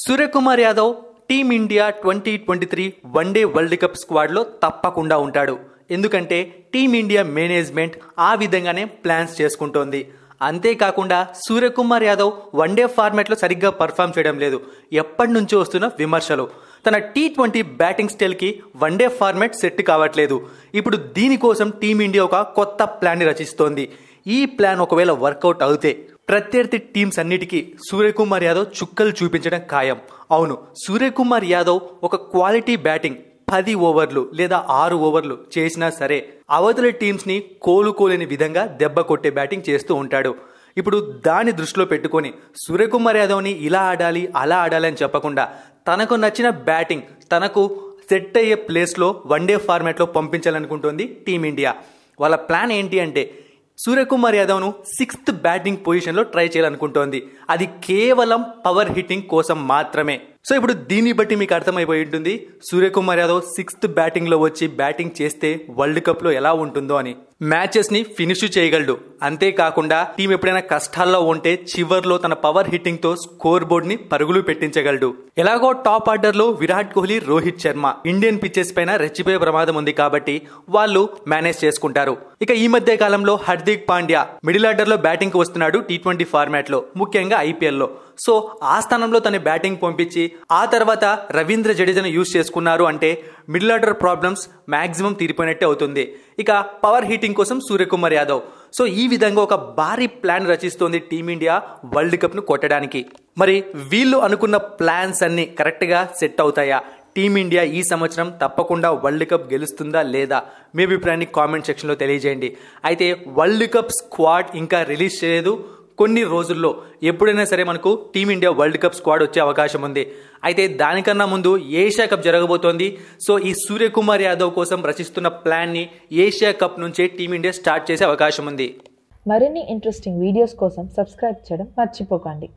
Suryakumar Yadav team India twenty twenty three one day world cup స్క్వాడ్లో తప్పకుండా ఉంటాడు ఎందుకంటే టీమిండియా మేనేజ్మెంట్ ఆ విధంగానే ప్లాన్స్ చేసుకుంటోంది అంతేకాకుండా సూర్యకుమార్ యాదవ్ వన్డే ఫార్మాట్లో సరిగ్గా పర్ఫామ్ చేయడం లేదు ఎప్పటి నుంచో వస్తున్న విమర్శలు తన టీ ట్వంటీ బ్యాటింగ్ స్టైల్కి వన్డే ఫార్మాట్ సెట్ కావట్లేదు ఇప్పుడు దీనికోసం టీమిండియా ఒక కొత్త ప్లాన్ని రచిస్తోంది ఈ ప్లాన్ ఒకవేళ వర్కౌట్ అవుతే ప్రత్యర్థి టీమ్స్ అన్నిటికీ సూర్యకుమార్ యాదవ్ చుక్కలు చూపించడం ఖాయం అవును సూర్యకుమార్ యాదవ్ ఒక క్వాలిటీ బ్యాటింగ్ పది ఓవర్లు లేదా ఆరు ఓవర్లు చేసినా సరే అవతల టీమ్స్ని కోలుకోలేని విధంగా దెబ్బ కొట్టే బ్యాటింగ్ చేస్తూ ఉంటాడు ఇప్పుడు దాని దృష్టిలో పెట్టుకొని సూర్యకుమార్ యాదవ్ని ఇలా ఆడాలి అలా ఆడాలి అని చెప్పకుండా తనకు నచ్చిన బ్యాటింగ్ తనకు సెట్ అయ్యే ప్లేస్లో వన్డే ఫార్మాట్లో పంపించాలనుకుంటోంది టీమిండియా వాళ్ళ ప్లాన్ ఏంటి అంటే సూర్యకుమార్ యాదవ్ను సిక్స్త్ బ్యాటింగ్ పొజిషన్లో ట్రై చేయాలనుకుంటోంది అది కేవలం పవర్ హిట్టింగ్ కోసం మాత్రమే సో ఇప్పుడు దీన్ని బట్టి మీకు అర్థమైపోయి ఉంటుంది సూర్యకుమార్ యాదవ్ సిక్స్త్ బ్యాటింగ్లో వచ్చి బ్యాటింగ్ చేస్తే వరల్డ్ కప్లో ఎలా ఉంటుందో అని మ్యాచెస్ని ఫినిష్ చేయగలడు అంతేకాకుండా టీం ఎప్పుడైనా కష్టాల్లో ఉంటే చివర్లో తన పవర్ హిట్టింగ్తో స్కోర్ బోర్డ్ని పరుగులు పెట్టించగలడు ఎలాగో టాప్ ఆర్డర్లో విరాట్ కోహ్లీ రోహిత్ శర్మ ఇండియన్ పిచ్చెస్ పైన రెచ్చిపోయే ప్రమాదం ఉంది కాబట్టి వాళ్ళు మేనేజ్ చేసుకుంటారు ఇక ఈ మధ్య కాలంలో హార్దిక్ పాండ్యా మిడిల్ ఆర్డర్లో బ్యాటింగ్కి వస్తున్నాడు టీ ట్వంటీ ఫార్మాట్లో ముఖ్యంగా ఐపీఎల్లో సో ఆ స్థానంలో తన బ్యాటింగ్ పంపించి ఆ తర్వాత రవీంద్ర జడేజాను యూజ్ చేసుకున్నారు అంటే మిడిల్ ఆర్డర్ ప్రాబ్లమ్స్ మాక్సిమం తీరిపోయినట్టే అవుతుంది ఇక పవర్ హీటింగ్ కోసం సూర్యకుమార్ యాదవ్ సో ఈ విధంగా ఒక భారీ ప్లాన్ రచిస్తోంది టీమిండియా వరల్డ్ కప్ను కొట్టడానికి మరి వీళ్ళు అనుకున్న ప్లాన్స్ అన్నీ కరెక్ట్గా సెట్ అవుతాయా టీమిండియా ఈ సంవత్సరం తప్పకుండా వరల్డ్ కప్ గెలుస్తుందా లేదా మీ అభిప్రాయాన్ని కామెంట్ సెక్షన్లో తెలియజేయండి అయితే వరల్డ్ కప్ స్క్వాడ్ ఇంకా రిలీజ్ చేయలేదు కొన్ని రోజుల్లో ఎప్పుడైనా సరే మనకు టీమిండియా వరల్డ్ కప్ స్క్వాడ్ వచ్చే అవకాశం ఉంది అయితే దానికన్నా ముందు ఏషియా కప్ జరగబోతోంది సో ఈ సూర్యకుమార్ యాదవ్ కోసం రచిస్తున్న ప్లాన్ని ఏషియా కప్ నుంచే టీమిండియా స్టార్ట్ చేసే అవకాశం ఉంది మరిన్ని ఇంట్రెస్టింగ్ వీడియోస్ కోసం సబ్స్క్రైబ్ చేయడం మర్చిపోకండి